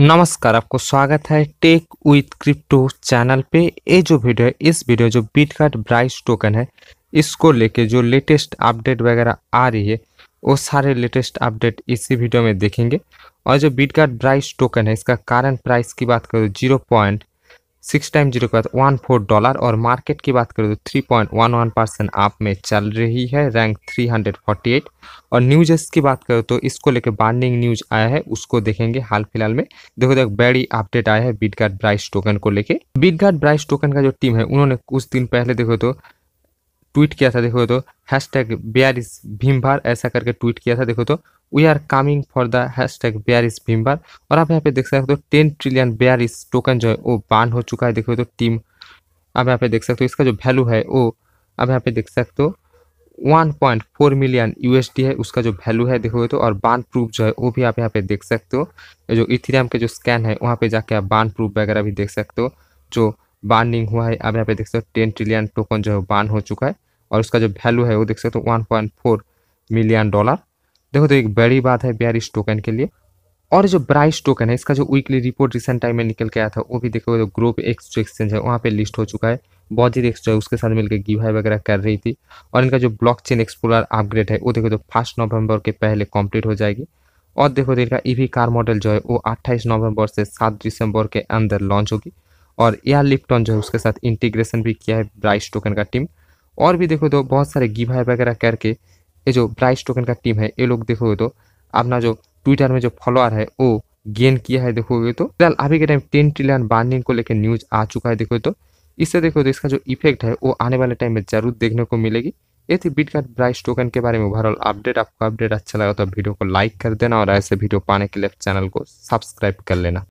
नमस्कार आपको स्वागत है टेक विथ क्रिप्टो चैनल पे ये जो वीडियो है इस वीडियो जो कार्ड ब्राइस टोकन है इसको लेके जो लेटेस्ट अपडेट वगैरह आ रही है वो सारे लेटेस्ट अपडेट इसी वीडियो में देखेंगे और जो बीटकार्ड ब्राइस टोकन है इसका कारण प्राइस की बात करो zero point six time zero के बाद वन फोर डॉलर और मार्केट की बात करें तो three point one one percent आप में चल रही है rank three hundred forty eight और न्यूजेस की बात करें तो इसको लेकर बार्निंग न्यूज आया है उसको देखेंगे हाल फिलहाल में देखो देखो बड़ी अपडेट आया है बिटगार्ड ब्राइस टोकन को लेकर बिटगार्ड ब्राइस टोकन का जो टीम है उन्होंने कुछ दिन पहले देखो तो ट्वीट किया था देखो तो हैश टैग बियर इज भीमभार ऐसा करके ट्वीट किया था देखो तो we are coming for the hashtag bear is भीमभार और आप यहाँ पे देख सकते हो ten trillion bear is token जो है वो बान हो चुका है देखो तो टीम आप यहाँ पे देख सकते हो इसका जो वैल्यू है वो आप यहाँ पे देख सकते हो one point four million USD है उसका जो वैल्यू है देखो तो और बान प्रूफ जो है वो भी आप यहाँ पे देख सकते हो जो इथेरियम के जो स्कैन है वहाँ पे जाके आप बान प्रूफ वगैरह भी देख सकते हो जो बानिंग हुआ है अब यहाँ पे देख सकते हो टेन ट्रिलियन टोकन जो है बान हो चुका है और उसका जो वैल्यू है वो देख सकते हो one point four million dollar देखो तो एक बड़ी बात है बेरिस टोकन e के लिए और जो ब्राइस टोकन है इसका जो वीकली रिपोर्ट रिसेंट टाइम में निकल के आया था वो भी देखो तो ग्रोप एक्स जो एक्सचेंज है वहाँ पे लिस्ट हो चुका है बहुत ही एक्स जो है उसके साथ मिलकर गिवाई वगैरह कर रही थी और इनका जो ब्लॉक चेन एक्सप्लोर अपग्रेड है वो देखो तो फर्स्ट नवंबर के पहले कंप्लीट हो जाएगी और देखो तो इनका ईवी कार मॉडल जो है वो अट्ठाईस नवंबर से सात दिसंबर के अंदर लॉन्च होगी और एयर लिफ्टन जो है उसके साथ इंटीग्रेशन भी किया है ब्राइस टोकन का टीम और भी देखो तो बहुत सारे गिभा वगैरह करके ये जो ब्राइस टोकन का टीम है ये लोग देखोगे तो अपना जो ट्विटर में जो फॉलोअर है वो गेन किया है देखोगे तो फिलहाल अभी के टाइम टेन ट्रिलियन बार्निंग को लेकर न्यूज आ चुका है देखो तो इससे देखो तो इसका जो इफेक्ट है वो आने वाले टाइम में जरूर देखने को मिलेगी ये थी बिटकॉइन प्राइस टोकन के बारे में ओवरऑल अपडेट आपको अपडेट अच्छा लगा तो वीडियो को लाइक कर देना और ऐसे वीडियो पाने के लिए चैनल को सब्सक्राइब कर लेना